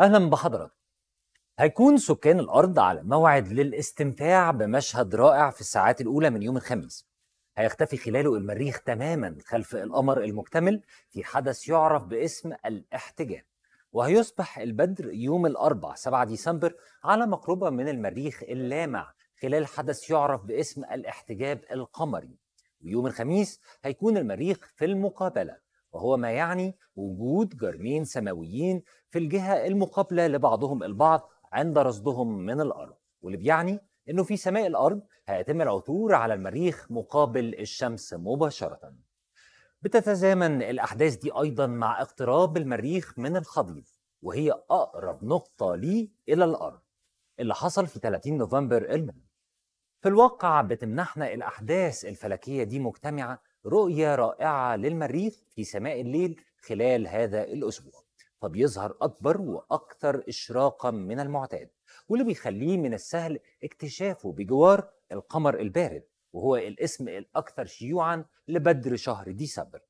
اهلا بحضرتك هيكون سكان الارض على موعد للاستمتاع بمشهد رائع في الساعات الاولى من يوم الخميس هيختفي خلاله المريخ تماما خلف القمر المكتمل في حدث يعرف باسم الاحتجاب وهيصبح البدر يوم الاربع 7 ديسمبر على مقربه من المريخ اللامع خلال حدث يعرف باسم الاحتجاب القمري ويوم الخميس هيكون المريخ في المقابله وهو ما يعني وجود جرمين سماويين في الجهة المقابلة لبعضهم البعض عند رصدهم من الأرض واللي بيعني انه في سماء الارض هيتم العثور على المريخ مقابل الشمس مباشره بتتزامن الاحداث دي ايضا مع اقتراب المريخ من الحضيض وهي اقرب نقطه ليه الى الارض اللي حصل في 30 نوفمبر الماضي في الواقع بتمنحنا الاحداث الفلكيه دي مجتمعه رؤية رائعة للمريخ في سماء الليل خلال هذا الأسبوع فبيظهر أكبر وأكثر إشراقا من المعتاد واللي بيخليه من السهل اكتشافه بجوار القمر البارد وهو الاسم الأكثر شيوعا لبدر شهر ديسمبر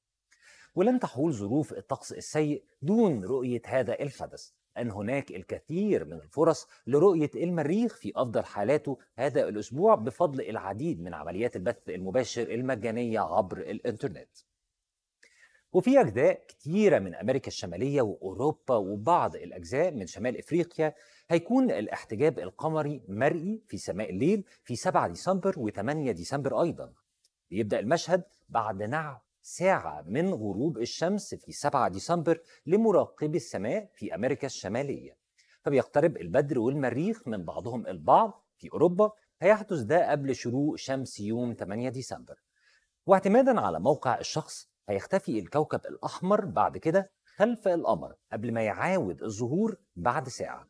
ولن تحول ظروف الطقس السيء دون رؤية هذا الحدث أن هناك الكثير من الفرص لرؤية المريخ في أفضل حالاته هذا الأسبوع بفضل العديد من عمليات البث المباشر المجانية عبر الإنترنت. وفي أجزاء كتيرة من أمريكا الشمالية وأوروبا وبعض الأجزاء من شمال إفريقيا هيكون الاحتجاب القمري مرئي في سماء الليل في 7 ديسمبر و8 ديسمبر أيضا. بيبدأ المشهد بعد نعم ساعة من غروب الشمس في 7 ديسمبر لمراقبي السماء في أمريكا الشمالية فبيقترب البدر والمريخ من بعضهم البعض في أوروبا فيحدث ده قبل شروق شمس يوم 8 ديسمبر واعتمادا على موقع الشخص هيختفي الكوكب الأحمر بعد كده خلف القمر قبل ما يعاود الظهور بعد ساعة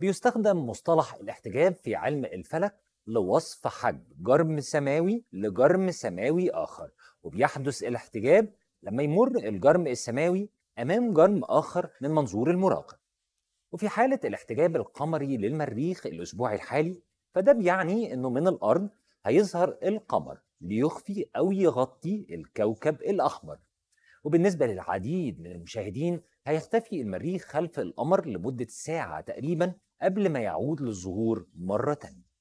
بيستخدم مصطلح الاحتجاب في علم الفلك لوصف حجم جرم سماوي لجرم سماوي آخر وبيحدث الاحتجاب لما يمر الجرم السماوي أمام جرم آخر من منظور المراقب وفي حالة الاحتجاب القمري للمريخ الأسبوع الحالي فده بيعني أنه من الأرض هيظهر القمر ليخفي أو يغطي الكوكب الأحمر وبالنسبة للعديد من المشاهدين هيختفي المريخ خلف القمر لمدة ساعة تقريبا قبل ما يعود للظهور مرة تانية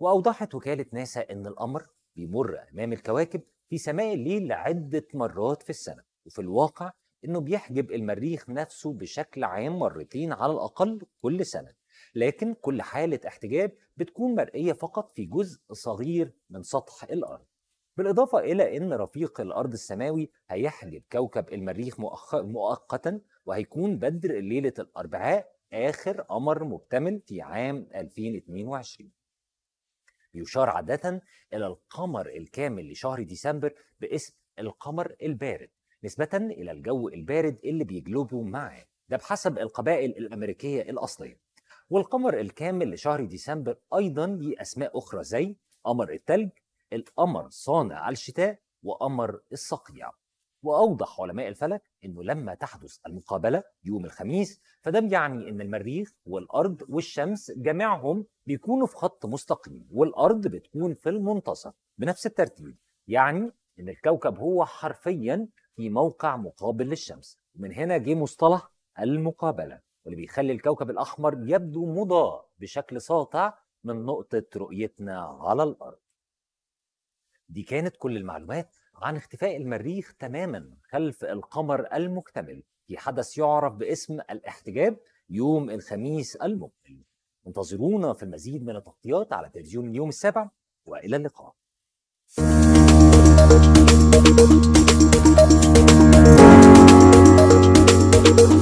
وأوضحت وكالة ناسا إن القمر بيمر أمام الكواكب في سماء الليل عدة مرات في السنة وفي الواقع إنه بيحجب المريخ نفسه بشكل عام مرتين على الأقل كل سنة لكن كل حالة احتجاب بتكون مرئية فقط في جزء صغير من سطح الأرض بالإضافة إلى أن رفيق الأرض السماوي هيحجب كوكب المريخ مؤخ... مؤقتا وهيكون بدر ليلة الأربعاء آخر قمر مكتمل في عام 2022 بيشار عادة إلى القمر الكامل لشهر ديسمبر باسم القمر البارد نسبة إلى الجو البارد اللي بيجلبه معاه ده بحسب القبائل الأمريكية الأصلية والقمر الكامل لشهر ديسمبر أيضا ليه أسماء أخرى زي قمر التلج القمر صانع الشتاء وقمر الصقيع واوضح علماء الفلك انه لما تحدث المقابله يوم الخميس فده بيعني ان المريخ والارض والشمس جميعهم بيكونوا في خط مستقيم والارض بتكون في المنتصف بنفس الترتيب يعني ان الكوكب هو حرفيا في موقع مقابل للشمس ومن هنا جه مصطلح المقابله واللي بيخلي الكوكب الاحمر يبدو مضاء بشكل ساطع من نقطه رؤيتنا على الارض دي كانت كل المعلومات عن اختفاء المريخ تماما خلف القمر المكتمل في حدث يعرف باسم الاحتجاب يوم الخميس المقبل انتظرونا في المزيد من التغطيات على تلفزيون اليوم السابع والى اللقاء thank you